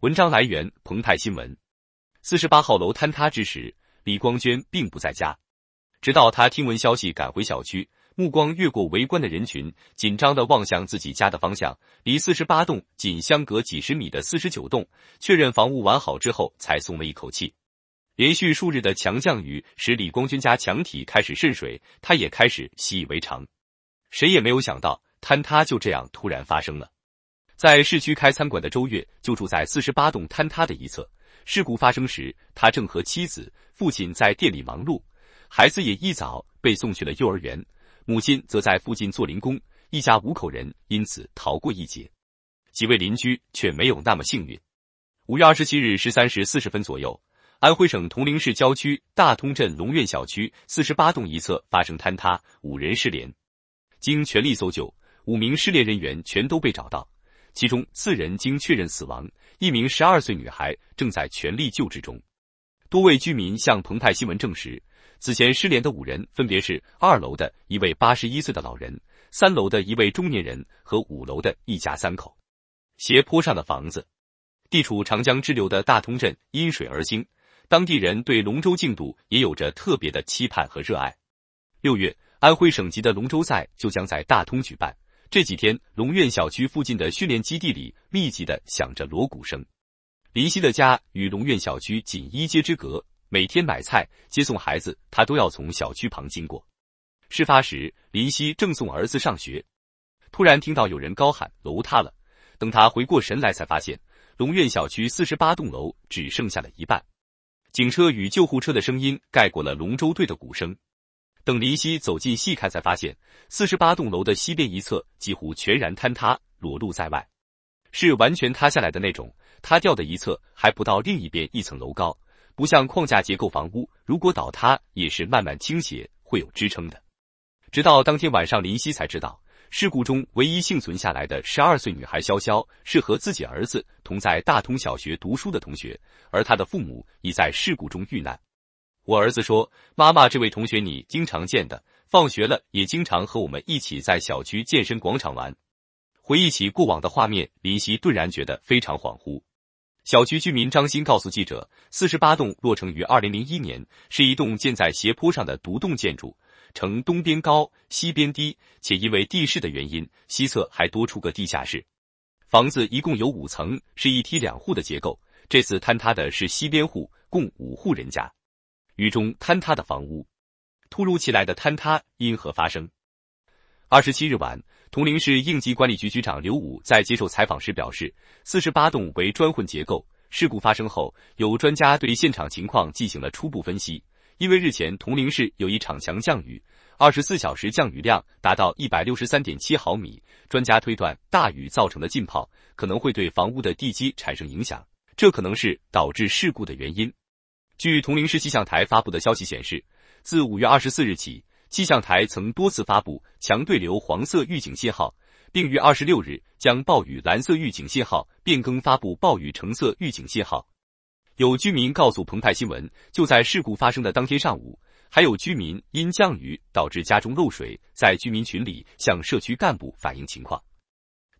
文章来源：澎湃新闻。四十八号楼坍塌之时，李光娟并不在家。直到他听闻消息赶回小区，目光越过围观的人群，紧张的望向自己家的方向。离四十八栋仅相隔几十米的四十九栋，确认房屋完好之后，才松了一口气。连续数日的强降雨使李光娟家墙体开始渗水，他也开始习以为常。谁也没有想到，坍塌就这样突然发生了。在市区开餐馆的周月就住在四十八栋坍塌的一侧。事故发生时，他正和妻子、父亲在店里忙碌，孩子也一早被送去了幼儿园，母亲则在附近做零工。一家五口人因此逃过一劫。几位邻居却没有那么幸运。五月二十七日十三时四十分左右，安徽省铜陵市郊区大通镇龙苑小区四十八栋一侧发生坍塌，五人失联。经全力搜救，五名失联人员全都被找到。其中四人经确认死亡，一名十二岁女孩正在全力救治中。多位居民向澎湃新闻证实，此前失联的五人分别是二楼的一位八十一岁的老人、三楼的一位中年人和五楼的一家三口。斜坡上的房子，地处长江支流的大通镇因水而兴，当地人对龙舟竞渡也有着特别的期盼和热爱。六月，安徽省级的龙舟赛就将在大通举办。这几天，龙苑小区附近的训练基地里密集的响着锣鼓声。林夕的家与龙苑小区仅一街之隔，每天买菜、接送孩子，他都要从小区旁经过。事发时，林夕正送儿子上学，突然听到有人高喊“楼塌了”。等他回过神来，才发现龙苑小区四十八栋楼只剩下了一半。警车与救护车的声音盖过了龙舟队的鼓声。等林夕走近细看，才发现四十八栋楼的西边一侧几乎全然坍塌，裸露在外，是完全塌下来的那种。塌掉的一侧还不到另一边一层楼高，不像框架结构房屋，如果倒塌也是慢慢倾斜，会有支撑的。直到当天晚上，林夕才知道，事故中唯一幸存下来的十二岁女孩潇潇是和自己儿子同在大同小学读书的同学，而她的父母已在事故中遇难。我儿子说：“妈妈，这位同学你经常见的，放学了也经常和我们一起在小区健身广场玩。”回忆起过往的画面，林夕顿然觉得非常恍惚。小区居民张鑫告诉记者：“四十八栋落成于二零零一年，是一栋建在斜坡上的独栋建筑，呈东边高、西边低，且因为地势的原因，西侧还多出个地下室。房子一共有五层，是一梯两户的结构。这次坍塌的是西边户，共五户人家。”雨中坍塌的房屋，突如其来的坍塌因何发生？二十七日晚，铜陵市应急管理局局长刘武在接受采访时表示，四十八栋为砖混结构。事故发生后，有专家对现场情况进行了初步分析。因为日前铜陵市有一场强降雨，二十四小时降雨量达到一百六十三点七毫米，专家推断大雨造成的浸泡可能会对房屋的地基产生影响，这可能是导致事故的原因。据铜陵市气象台发布的消息显示，自五月二十四日起，气象台曾多次发布强对流黄色预警信号，并于二十六日将暴雨蓝色预警信号变更发布暴雨橙色预警信号。有居民告诉澎湃新闻，就在事故发生的当天上午，还有居民因降雨导致家中漏水，在居民群里向社区干部反映情况。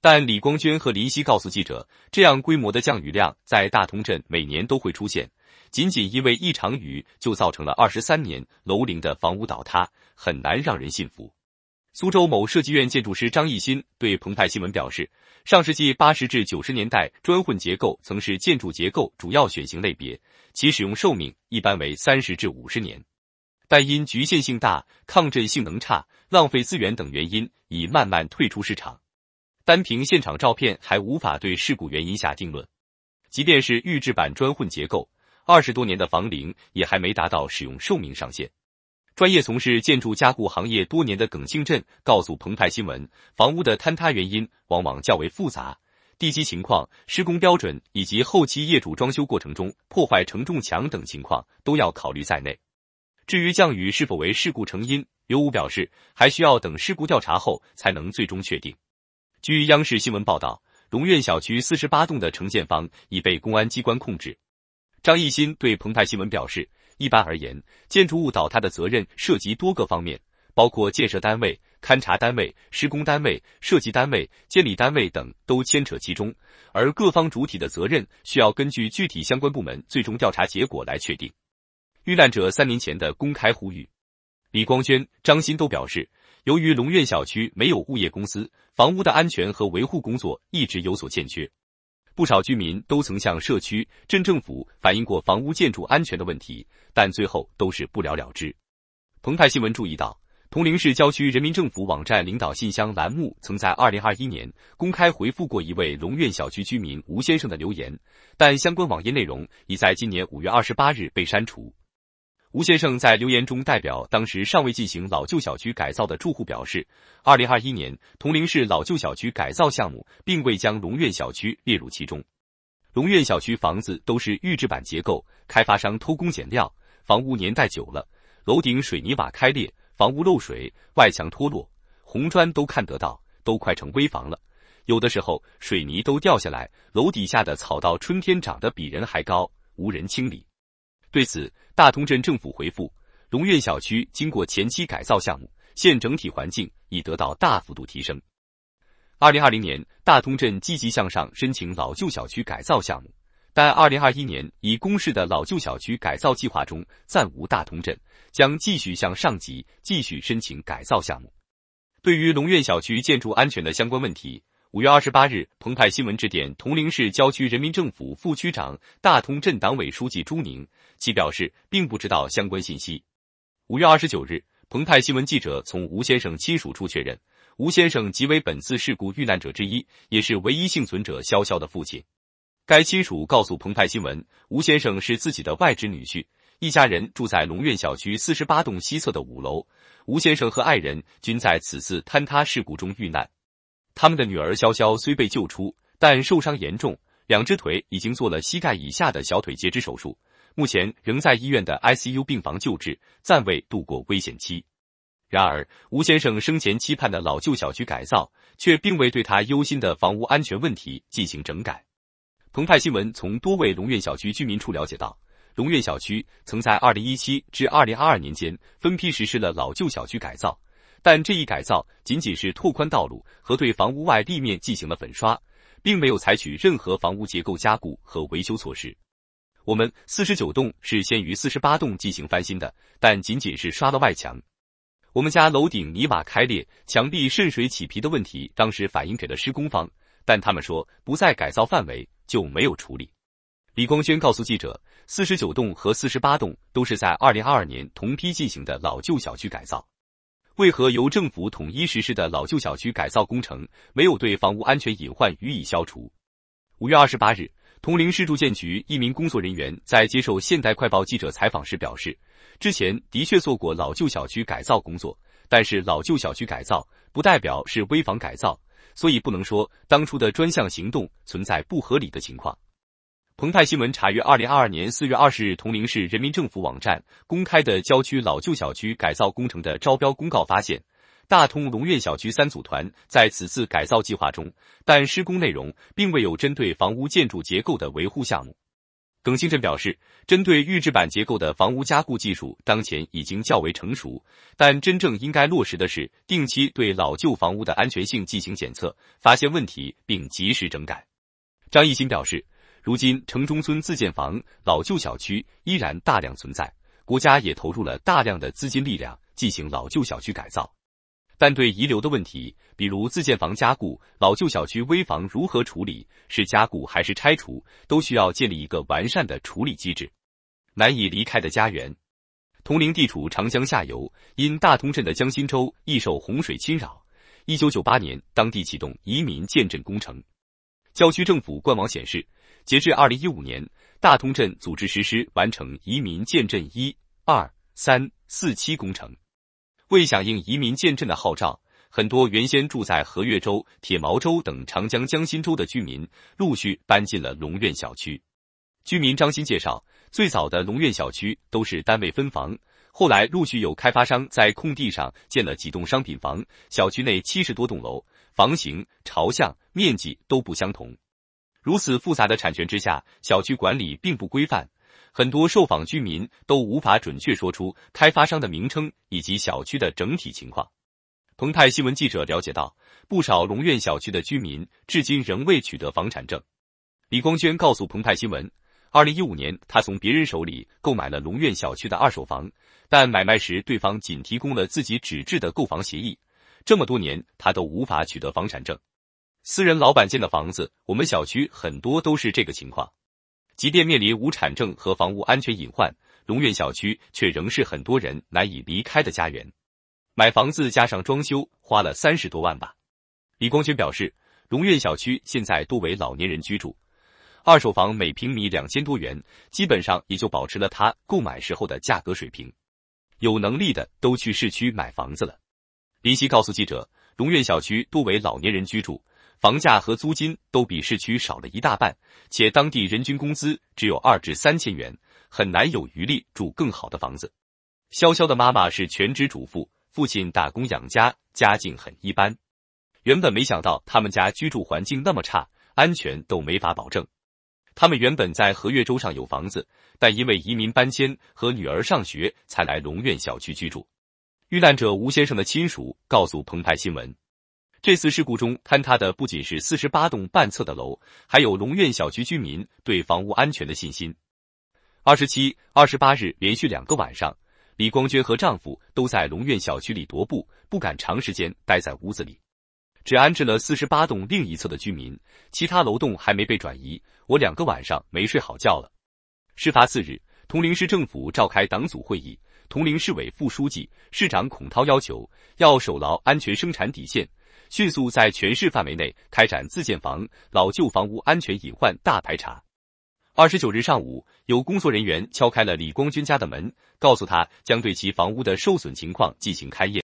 但李光娟和林夕告诉记者，这样规模的降雨量在大通镇每年都会出现。仅仅因为一场雨就造成了二十三年楼龄的房屋倒塌，很难让人信服。苏州某设计院建筑师张艺新对澎湃新闻表示，上世纪八十至九十年代，砖混结构曾是建筑结构主要选型类别，其使用寿命一般为三十至五十年，但因局限性大、抗震性能差、浪费资源等原因，已慢慢退出市场。单凭现场照片还无法对事故原因下定论，即便是预制板砖混结构。二十多年的房龄也还没达到使用寿命上限。专业从事建筑加固行业多年的耿庆振告诉澎湃新闻，房屋的坍塌原因往往较为复杂，地基情况、施工标准以及后期业主装修过程中破坏承重墙等情况都要考虑在内。至于降雨是否为事故成因，刘武表示，还需要等事故调查后才能最终确定。据央视新闻报道，龙苑小区四十八栋的承建方已被公安机关控制。张艺兴对澎湃新闻表示，一般而言，建筑物倒塌的责任涉及多个方面，包括建设单位、勘察单位、施工单位、设计单位、监理单位等都牵扯其中，而各方主体的责任需要根据具体相关部门最终调查结果来确定。遇难者三年前的公开呼吁，李光娟、张欣都表示，由于龙苑小区没有物业公司，房屋的安全和维护工作一直有所欠缺。不少居民都曾向社区、镇政府反映过房屋建筑安全的问题，但最后都是不了了之。澎湃新闻注意到，铜陵市郊区人民政府网站领导信箱栏目曾在2021年公开回复过一位龙苑小区居民吴先生的留言，但相关网页内容已在今年5月28日被删除。吴先生在留言中代表当时尚未进行老旧小区改造的住户表示，二零二一年铜陵市老旧小区改造项目并未将龙苑小区列入其中。龙苑小区房子都是预制板结构，开发商偷工减料，房屋年代久了，楼顶水泥瓦开裂，房屋漏水，外墙脱落，红砖都看得到，都快成危房了。有的时候水泥都掉下来，楼底下的草到春天长得比人还高，无人清理。对此，大通镇政府回复：龙苑小区经过前期改造项目，现整体环境已得到大幅度提升。二零二零年，大通镇积极向上申请老旧小区改造项目，但二零二一年已公示的老旧小区改造计划中暂无大通镇，将继续向上级继续申请改造项目。对于龙苑小区建筑安全的相关问题，五月二十八日，澎湃新闻致电铜陵市郊区人民政府副区长、大通镇党委书记朱宁，其表示并不知道相关信息。五月二十九日，澎湃新闻记者从吴先生亲属处确认，吴先生即为本次事故遇难者之一，也是唯一幸存者潇潇的父亲。该亲属告诉澎湃新闻，吴先生是自己的外侄女婿，一家人住在龙苑小区四十八栋西侧的五楼，吴先生和爱人均在此次坍塌事故中遇难。他们的女儿潇潇虽被救出，但受伤严重，两只腿已经做了膝盖以下的小腿截肢手术，目前仍在医院的 ICU 病房救治，暂未度过危险期。然而，吴先生生前期盼的老旧小区改造，却并未对他忧心的房屋安全问题进行整改。澎湃新闻从多位龙苑小区居民处了解到，龙苑小区曾在2017至2022年间分批实施了老旧小区改造。但这一改造仅仅是拓宽道路和对房屋外立面进行了粉刷，并没有采取任何房屋结构加固和维修措施。我们四十九栋是先于四十八栋进行翻新的，但仅仅是刷了外墙。我们家楼顶泥瓦开裂、墙壁渗水起皮的问题，当时反映给了施工方，但他们说不在改造范围，就没有处理。李光轩告诉记者，四十九栋和四十八栋都是在二零二二年同批进行的老旧小区改造。为何由政府统一实施的老旧小区改造工程没有对房屋安全隐患予以消除？五月二十八日，铜陵市住建局一名工作人员在接受现代快报记者采访时表示，之前的确做过老旧小区改造工作，但是老旧小区改造不代表是危房改造，所以不能说当初的专项行动存在不合理的情况。澎湃新闻查阅二零二二年四月二十日铜陵市人民政府网站公开的郊区老旧小区改造工程的招标公告，发现大通龙苑小区三组团在此次改造计划中，但施工内容并未有针对房屋建筑结构的维护项目。耿兴辰表示，针对预制板结构的房屋加固技术，当前已经较为成熟，但真正应该落实的是定期对老旧房屋的安全性进行检测，发现问题并及时整改。张艺兴表示。如今城中村自建房、老旧小区依然大量存在，国家也投入了大量的资金力量进行老旧小区改造，但对遗留的问题，比如自建房加固、老旧小区危房如何处理，是加固还是拆除，都需要建立一个完善的处理机制。难以离开的家园，铜陵地处长江下游，因大通镇的江心洲易受洪水侵扰，一九九八年当地启动移民建镇工程。郊区政府官网显示。截至二零一五年，大通镇组织实施完成移民建镇一二三四期工程。为响应移民建镇的号召，很多原先住在河岳洲、铁毛洲等长江江心洲的居民，陆续搬进了龙苑小区。居民张欣介绍，最早的龙苑小区都是单位分房，后来陆续有开发商在空地上建了几栋商品房。小区内七十多栋楼，房型、朝向、面积都不相同。如此复杂的产权之下，小区管理并不规范，很多受访居民都无法准确说出开发商的名称以及小区的整体情况。澎湃新闻记者了解到，不少龙苑小区的居民至今仍未取得房产证。李光娟告诉澎湃新闻，二零一五年她从别人手里购买了龙苑小区的二手房，但买卖时对方仅提供了自己纸质的购房协议，这么多年她都无法取得房产证。私人老板建的房子，我们小区很多都是这个情况。即便面临无产证和房屋安全隐患，龙苑小区却仍是很多人难以离开的家园。买房子加上装修花了三十多万吧。李光军表示，龙苑小区现在多为老年人居住，二手房每平米两千多元，基本上也就保持了他购买时候的价格水平。有能力的都去市区买房子了。林夕告诉记者，龙苑小区多为老年人居住。房价和租金都比市区少了一大半，且当地人均工资只有二至三千元，很难有余力住更好的房子。潇潇的妈妈是全职主妇，父亲打工养家，家境很一般。原本没想到他们家居住环境那么差，安全都没法保证。他们原本在河岳洲上有房子，但因为移民搬迁和女儿上学，才来龙苑小区居住。遇难者吴先生的亲属告诉澎湃新闻。这次事故中坍塌的不仅是四十八栋半侧的楼，还有龙苑小区居民对房屋安全的信心。二十七、二十八日连续两个晚上，李光娟和丈夫都在龙苑小区里踱步，不敢长时间待在屋子里，只安置了四十八栋另一侧的居民，其他楼栋还没被转移。我两个晚上没睡好觉了。事发次日，铜陵市政府召开党组会议，铜陵市委副书记、市长孔涛要求要守牢安全生产底线。迅速在全市范围内开展自建房、老旧房屋安全隐患大排查。二十九日上午，有工作人员敲开了李光军家的门，告诉他将对其房屋的受损情况进行勘验。